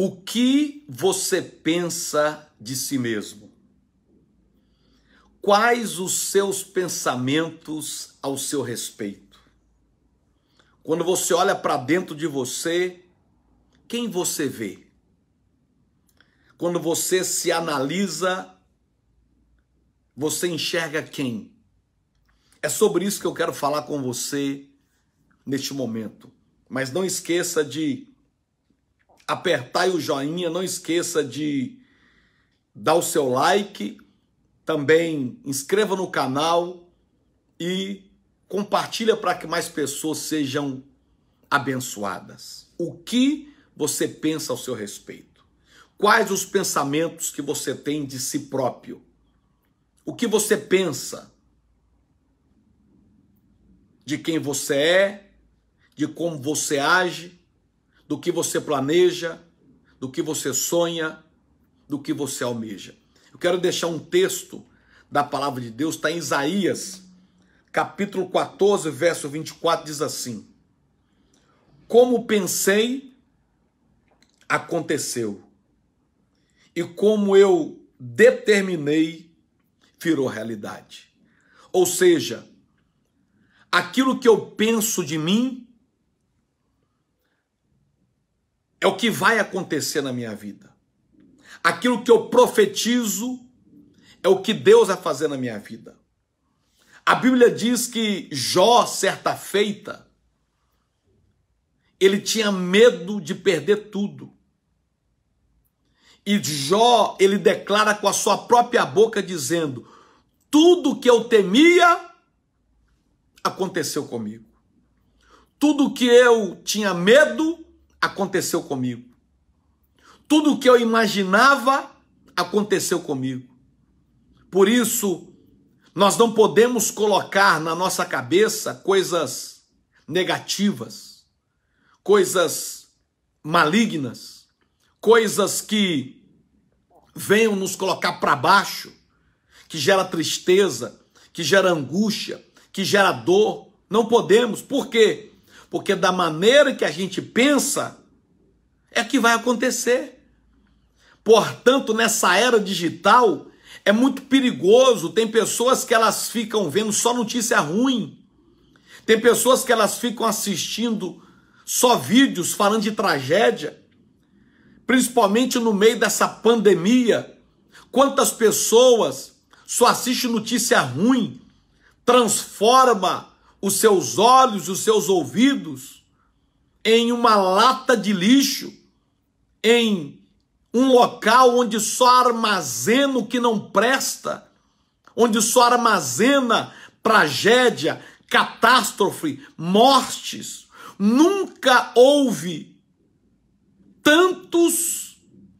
O que você pensa de si mesmo? Quais os seus pensamentos ao seu respeito? Quando você olha para dentro de você, quem você vê? Quando você se analisa, você enxerga quem? É sobre isso que eu quero falar com você neste momento. Mas não esqueça de apertar o joinha, não esqueça de dar o seu like, também inscreva no canal e compartilha para que mais pessoas sejam abençoadas. O que você pensa ao seu respeito? Quais os pensamentos que você tem de si próprio? O que você pensa de quem você é, de como você age, do que você planeja, do que você sonha, do que você almeja. Eu quero deixar um texto da palavra de Deus, está em Isaías, capítulo 14, verso 24, diz assim: Como pensei, aconteceu, e como eu determinei, virou realidade. Ou seja, aquilo que eu penso de mim, é o que vai acontecer na minha vida. Aquilo que eu profetizo é o que Deus vai fazer na minha vida. A Bíblia diz que Jó, certa feita, ele tinha medo de perder tudo. E Jó, ele declara com a sua própria boca, dizendo: Tudo que eu temia aconteceu comigo. Tudo que eu tinha medo aconteceu comigo. Tudo o que eu imaginava aconteceu comigo. Por isso, nós não podemos colocar na nossa cabeça coisas negativas, coisas malignas, coisas que venham nos colocar para baixo, que gera tristeza, que gera angústia, que gera dor. Não podemos, por quê? porque da maneira que a gente pensa é que vai acontecer. Portanto, nessa era digital é muito perigoso, tem pessoas que elas ficam vendo só notícia ruim. Tem pessoas que elas ficam assistindo só vídeos falando de tragédia, principalmente no meio dessa pandemia. Quantas pessoas só assiste notícia ruim, transforma os seus olhos, os seus ouvidos em uma lata de lixo, em um local onde só armazena o que não presta, onde só armazena tragédia, catástrofe, mortes. Nunca houve tantos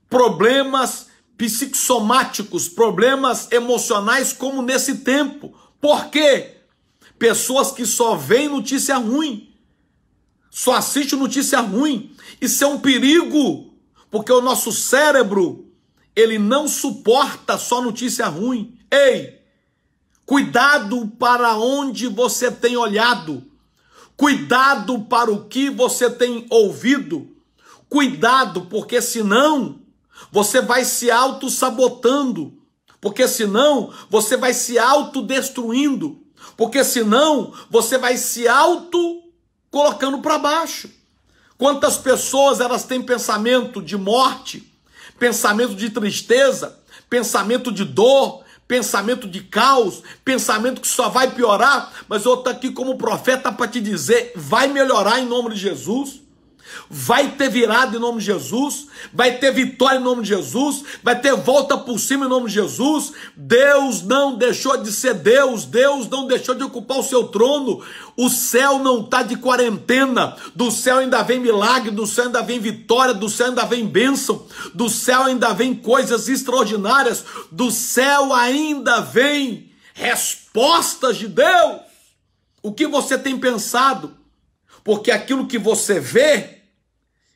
problemas psicossomáticos, problemas emocionais como nesse tempo. Por quê? pessoas que só veem notícia ruim, só assistem notícia ruim. Isso é um perigo, porque o nosso cérebro, ele não suporta só notícia ruim. Ei, cuidado para onde você tem olhado, cuidado para o que você tem ouvido, cuidado, porque senão você vai se auto-sabotando, porque senão você vai se autodestruindo. Porque senão você vai se auto colocando para baixo. Quantas pessoas elas têm pensamento de morte, pensamento de tristeza, pensamento de dor, pensamento de caos, pensamento que só vai piorar, mas eu estou aqui como profeta para te dizer, vai melhorar em nome de Jesus. Vai ter virada em nome de Jesus, vai ter vitória em nome de Jesus, vai ter volta por cima em nome de Jesus. Deus não deixou de ser Deus, Deus não deixou de ocupar o seu trono. O céu não está de quarentena, do céu ainda vem milagre, do céu ainda vem vitória, do céu ainda vem bênção, do céu ainda vem coisas extraordinárias, do céu ainda vem respostas de Deus. O que você tem pensado? Porque aquilo que você vê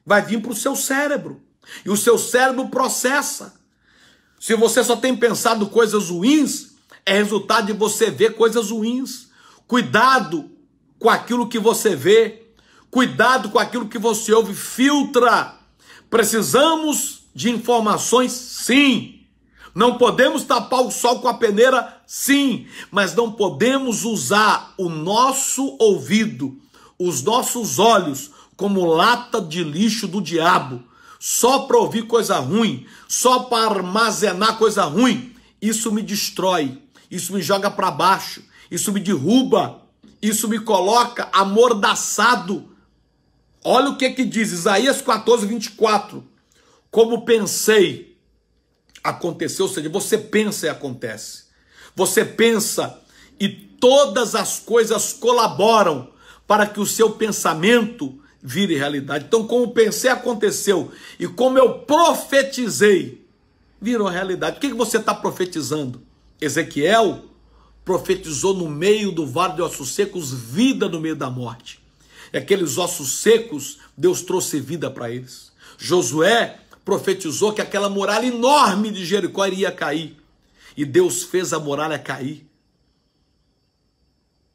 vai vir para o seu cérebro. E o seu cérebro processa. Se você só tem pensado coisas ruins, é resultado de você ver coisas ruins. Cuidado com aquilo que você vê. Cuidado com aquilo que você ouve. Filtra. Precisamos de informações, sim. Não podemos tapar o sol com a peneira, sim, mas não podemos usar o nosso ouvido, os nossos olhos, como lata de lixo do diabo, só para ouvir coisa ruim, só para armazenar coisa ruim. Isso me destrói, isso me joga para baixo, isso me derruba, isso me coloca amordaçado. Olha o que que diz Isaías 14, 24. Como pensei, aconteceu, ou seja, você pensa e acontece. Você pensa e todas as coisas colaboram para que o seu pensamento vire realidade. Então, como pensei, aconteceu. E como eu profetizei, virou realidade. O que, você está profetizando? Ezequiel profetizou no meio do vale de ossos secos vida no meio da morte. E aqueles ossos secos, Deus trouxe vida para eles. Josué profetizou que aquela muralha enorme de Jericó iria cair. E Deus fez a muralha cair.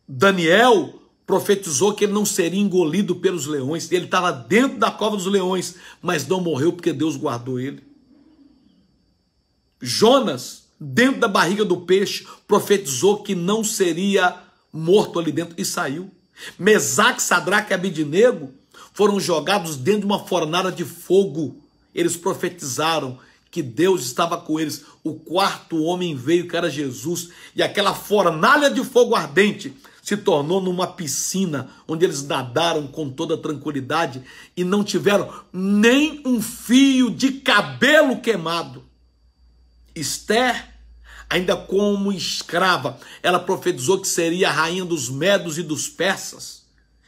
Daniel profetizou que ele não seria engolido pelos leões. Ele estava tá dentro da cova dos leões, mas não morreu porque Deus guardou ele. Jonas, dentro da barriga do peixe, profetizou que não seria morto ali dentro e saiu. Mesaque, Sadraque e Abidinego foram jogados dentro de uma fornalha de fogo. Eles profetizaram que Deus estava com eles. O quarto homem veio, que era Jesus, e aquela fornalha de fogo ardente se tornou numa piscina onde eles nadaram com toda tranquilidade e não tiveram nem um fio de cabelo queimado. Esther, ainda como escrava, ela profetizou que seria a rainha dos medos e dos persas.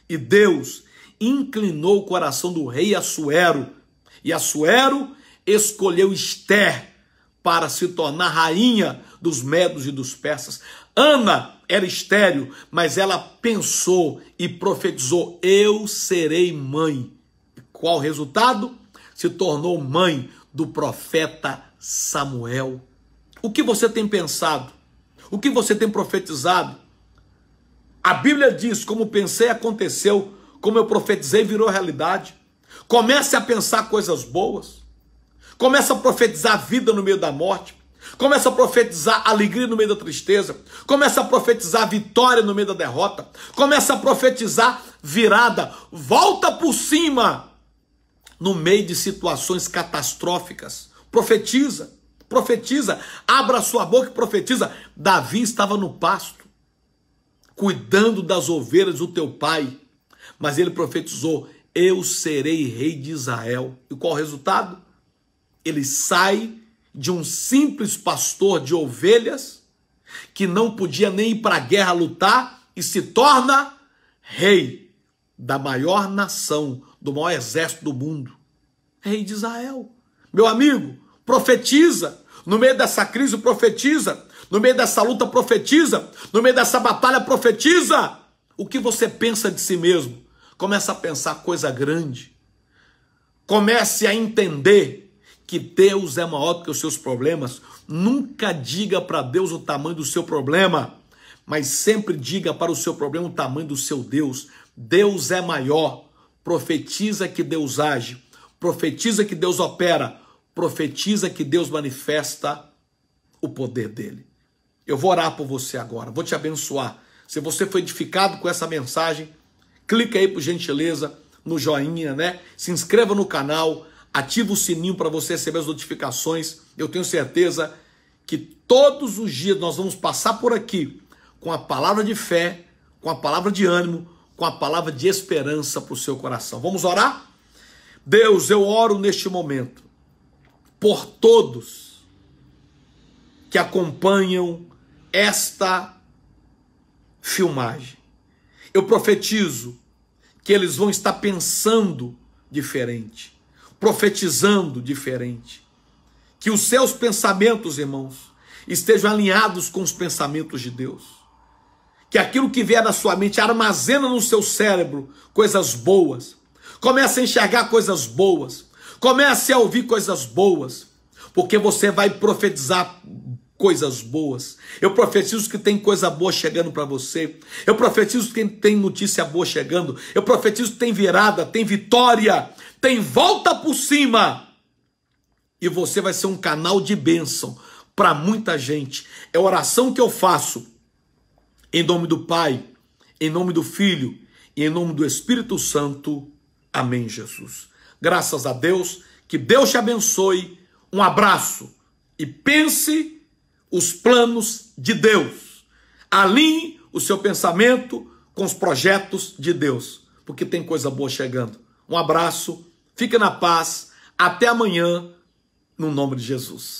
E Deus inclinou o coração do rei Assuero. E Assuero escolheu Esther para se tornar rainha dos medos e dos persas. Ana era estéril, mas ela pensou e profetizou: Eu serei mãe. Qual o resultado? Se tornou mãe do profeta Samuel. O que você tem pensado? O que você tem profetizado? A Bíblia diz: como pensei, aconteceu, como eu profetizei, virou realidade. Comece a pensar coisas boas. Comece a profetizar vida no meio da morte. Começa a profetizar alegria no meio da tristeza. Começa a profetizar vitória no meio da derrota. Começa a profetizar virada. Volta por cima no meio de situações catastróficas. Profetiza, profetiza. Abra sua boca e profetiza. Davi estava no pasto, cuidando das ovelhas do teu pai. Mas ele profetizou: Eu serei rei de Israel. E qual o resultado? Ele sai de um simples pastor de ovelhas que não podia nem ir para a guerra lutar e se torna rei da maior nação, do maior exército do mundo, rei de Israel. Meu amigo, profetiza. No meio dessa crise, profetiza. No meio dessa luta, profetiza. No meio dessa batalha, profetiza. O que você pensa de si mesmo? Começa a pensar coisa grande. Comece a entender que Deus é maior do que os seus problemas. Nunca diga para Deus o tamanho do seu problema, mas sempre diga para o seu problema o tamanho do seu Deus. Deus é maior. Profetiza que Deus age, profetiza que Deus opera, profetiza que Deus manifesta o poder dele. Eu vou orar por você agora, vou te abençoar. Se você foi edificado com essa mensagem, clica aí por gentileza no joinha, né? Se inscreva no canal, Ativa o sininho para você receber as notificações. Eu tenho certeza que todos os dias nós vamos passar por aqui com a palavra de fé, com a palavra de ânimo, com a palavra de esperança para o seu coração. Vamos orar? Deus, eu oro neste momento por todos que acompanham esta filmagem. Eu profetizo que eles vão estar pensando diferente profetizando diferente. Que os seus pensamentos, irmãos, estejam alinhados com os pensamentos de Deus. Que aquilo que vier na sua mente armazena no seu cérebro coisas boas. Comece a enxergar coisas boas. Comece a ouvir coisas boas. Porque você vai profetizar coisas boas. Eu profetizo que tem coisa boa chegando para você. Eu profetizo que tem notícia boa chegando. Eu profetizo que tem virada, tem vitória tem volta por cima. E você vai ser um canal de bênção para muita gente. É a oração que eu faço em nome do Pai, em nome do Filho e em nome do Espírito Santo. Amém, Jesus. Graças a Deus, que Deus te abençoe. Um abraço e pense os planos de Deus. Alinhe o seu pensamento com os projetos de Deus, porque tem coisa boa chegando. Um abraço Fica na paz. Até amanhã, no nome de Jesus.